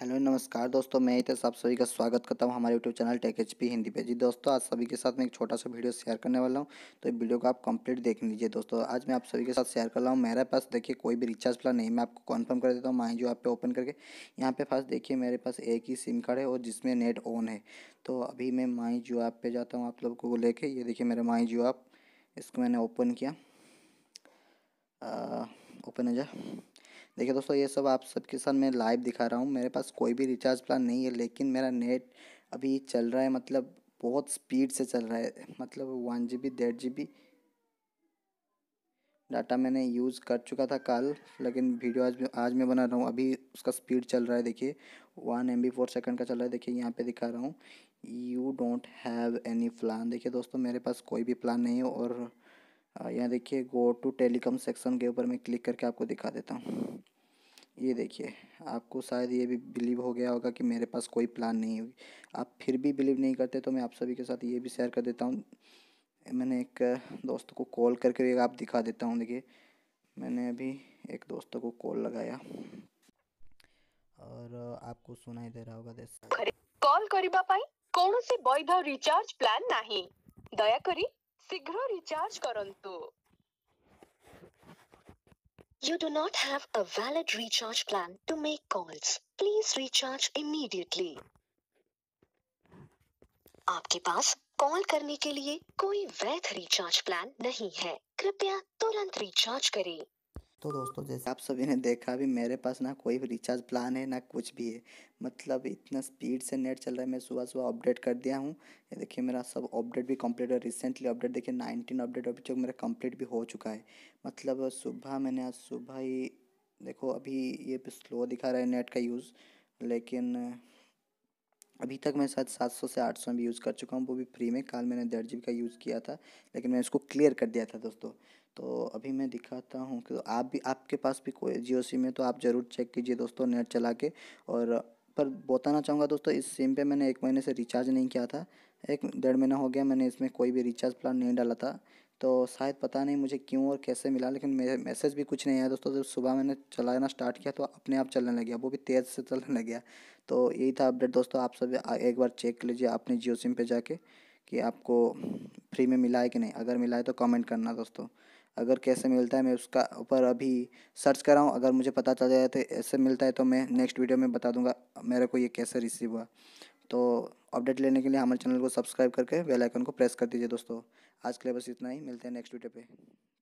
hello नमस्कार दोस्तों मैं इतने आप सभी का स्वागत करता हूं हमारे YouTube channel Tech H P Hindi पे जी दोस्तों आज सभी के साथ मैं एक छोटा सा वीडियो शेयर करने वाला हूं तो वीडियो को आप कंप्लीट देख लीजिए दोस्तों आज मैं आप सभी के साथ शेयर कर रहा हूं मेरे पास देखिए कोई भी रिचार्ज प्लान नहीं मैं आपको कन्फर्म कर देता हूँ माई जो ऐप पे ओपन करके यहाँ पे फर्स्ट देखिए मेरे पास एक ही सिम कार्ड है और जिसमें नेट ऑन है तो अभी मैं माई जो ऐप पर जाता हूँ आप लोग को लेके ये देखिए मेरा माई जो ऐप इसको मैंने ओपन किया ओपन हो जाए देखिए दोस्तों ये सब आप सबके साथ मैं लाइव दिखा रहा हूँ मेरे पास कोई भी रिचार्ज प्लान नहीं है लेकिन मेरा नेट अभी चल रहा है मतलब बहुत स्पीड से चल रहा है मतलब वन जी बी डेढ़ जी बी डाटा मैंने यूज़ कर चुका था कल लेकिन वीडियो आज आज मैं बना रहा हूँ अभी उसका स्पीड चल रहा है देखिए one M B four second का चल रहा है देखिए यहाँ पे दिखा रहा हूँ you don't have any plan देखिए दोस्तों मेरे पास कोई भी प्लान नहीं है और यहाँ देखिए गो टू टेलीकॉम सेक्शन के ऊपर मैं क्लिक करके आपको दिखा देता हूँ ये देखिए आपको शायद ये भी बिलीव हो गया होगा कि मेरे पास कोई प्लान नहीं होगी आप फिर भी बिलीव नहीं करते तो मैं आप सभी के साथ ये भी शेयर कर देता हूँ मैंने एक दोस्त को कॉल करके भी आप दिखा देता हूँ देखिए मैंने अभी एक दोस्त को कॉल लगाया और आपको सुनाई दे रहा होगा देश कॉल करने वैध रिचार्ज प्लान नहीं दया करी शीघ्र रिचार्ज करंतु you do not have a valid recharge plan to make calls please recharge immediately आपके पास कॉल करने के लिए कोई वैध रिचार्ज प्लान नहीं है कृपया तुरंत रिचार्ज करें तो दोस्तों जैसे आप सभी ने देखा अभी मेरे पास ना कोई भी रिचार्ज प्लान है ना कुछ भी है मतलब इतना स्पीड से नेट चल रहा है मैं सुबह सुबह अपडेट कर दिया हूँ ये देखिए मेरा सब अपडेट भी कंप्लीट है रिसेंटली अपडेट देखिए नाइनटीन अपडेट अभी तक मेरा कंप्लीट भी हो चुका है मतलब सुबह मैंने आज सुबह ही देखो अभी ये स्लो दिखा रहा है नेट का यूज़ लेकिन अभी तक मैं शायद 700 से 800 में भी यूज़ कर चुका हूँ वो भी फ्री में काल मैंने डेढ़ जी का यूज़ किया था लेकिन मैं उसको क्लियर कर दिया था दोस्तों तो अभी मैं दिखाता हूँ कि तो आप भी आपके पास भी कोई जियो सिम है तो आप ज़रूर चेक कीजिए दोस्तों नेट चला के और पर बताना चाहूँगा दोस्तों इस सिम पर मैंने एक महीने से रिचार्ज नहीं किया था एक डेढ़ महीना हो गया मैंने इसमें कोई भी रिचार्ज प्लान नहीं डाला था तो शायद पता नहीं मुझे क्यों और कैसे मिला लेकिन मेरे मैसेज भी कुछ नहीं आया दोस्तों जब सुबह मैंने चलाना स्टार्ट किया तो अपने आप चलने लग गया वो भी तेज़ से चलने लग गया तो यही था अपडेट दोस्तों आप सब एक बार चेक कर लीजिए अपने जियो सिम पर जाके कि आपको फ्री में मिला है कि नहीं अगर मिला है तो कमेंट करना दोस्तों अगर कैसे मिलता है मैं उसका ऊपर अभी सर्च कर रहा हूँ अगर मुझे पता चल जाए तो ऐसे मिलता है तो मैं नेक्स्ट वीडियो में बता दूंगा मेरे को ये कैसे रिसीव हुआ तो अपडेट लेने के लिए हमारे चैनल को सब्सक्राइब करके बेल आइकन को प्रेस कर दीजिए दोस्तों आज के लिए बस इतना ही मिलते हैं नेक्स्ट वीडियो पे